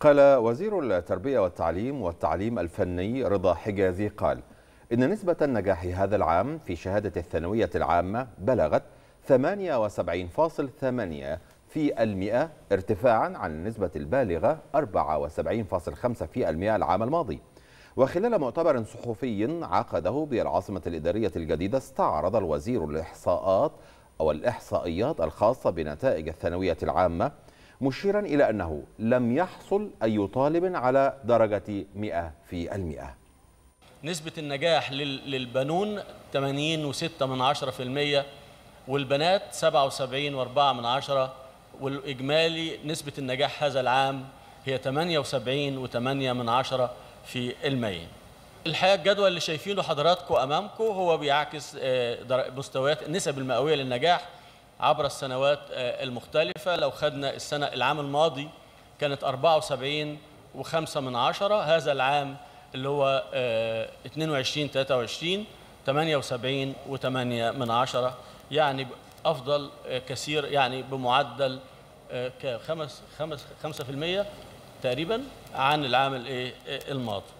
قال وزير التربية والتعليم والتعليم الفني رضا حجازي قال إن نسبة النجاح هذا العام في شهادة الثانوية العامة بلغت 78.8 في المئة ارتفاعا عن النسبة البالغة 74.5 في المئة العام الماضي وخلال مؤتمر صحفي عقده بالعاصمة الإدارية الجديدة استعرض الوزير الإحصاءات أو الإحصائيات الخاصة بنتائج الثانوية العامة مشيرا إلى أنه لم يحصل أي طالب على درجة 100 في المئة نسبة النجاح للبنون 80.6 من عشرة في المية والبنات 77.4 من عشرة والإجمالي نسبة النجاح هذا العام هي 78.8 من عشرة في المية الحقيقة الجدول اللي شايفينه حضراتكم أمامكم هو بيعكس آه، مستويات النسب المئوية للنجاح عبر السنوات آه، المختلفة لو خدنا السنة العام الماضي كانت 74 وخمسة من عشرة هذا العام اللي هو 22 23 78 وثمانية من عشرة يعني أفضل آه، كثير يعني بمعدل آه، خمس خمس 5% تقريبا عن العام الماضي